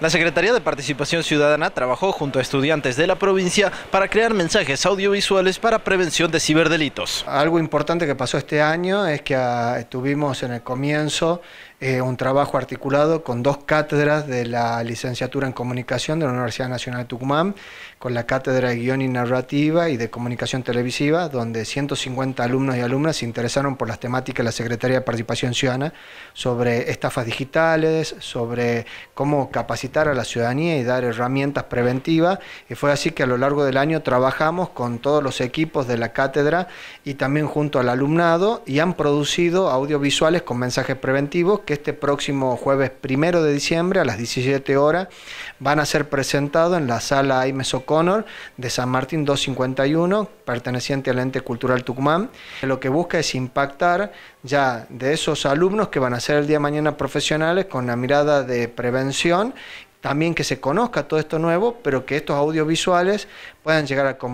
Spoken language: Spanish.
La Secretaría de Participación Ciudadana trabajó junto a estudiantes de la provincia para crear mensajes audiovisuales para prevención de ciberdelitos. Algo importante que pasó este año es que ah, estuvimos tuvimos en el comienzo eh, un trabajo articulado con dos cátedras de la licenciatura en comunicación de la Universidad Nacional de Tucumán, con la cátedra de guión y narrativa y de comunicación televisiva, donde 150 alumnos y alumnas se interesaron por las temáticas de la Secretaría de Participación Ciudadana sobre estafas digitales, sobre cómo capacitar a la ciudadanía y dar herramientas preventivas. Y fue así que a lo largo del año trabajamos con todos los equipos de la cátedra y también junto al alumnado y han producido audiovisuales con mensajes preventivos que este próximo jueves primero de diciembre a las 17 horas van a ser presentados en la sala Aimes O'Connor de San Martín 251, perteneciente al ente cultural Tucumán. Lo que busca es impactar ya de esos alumnos que van a ser el día de mañana profesionales con la mirada de prevención, también que se conozca todo esto nuevo, pero que estos audiovisuales puedan llegar a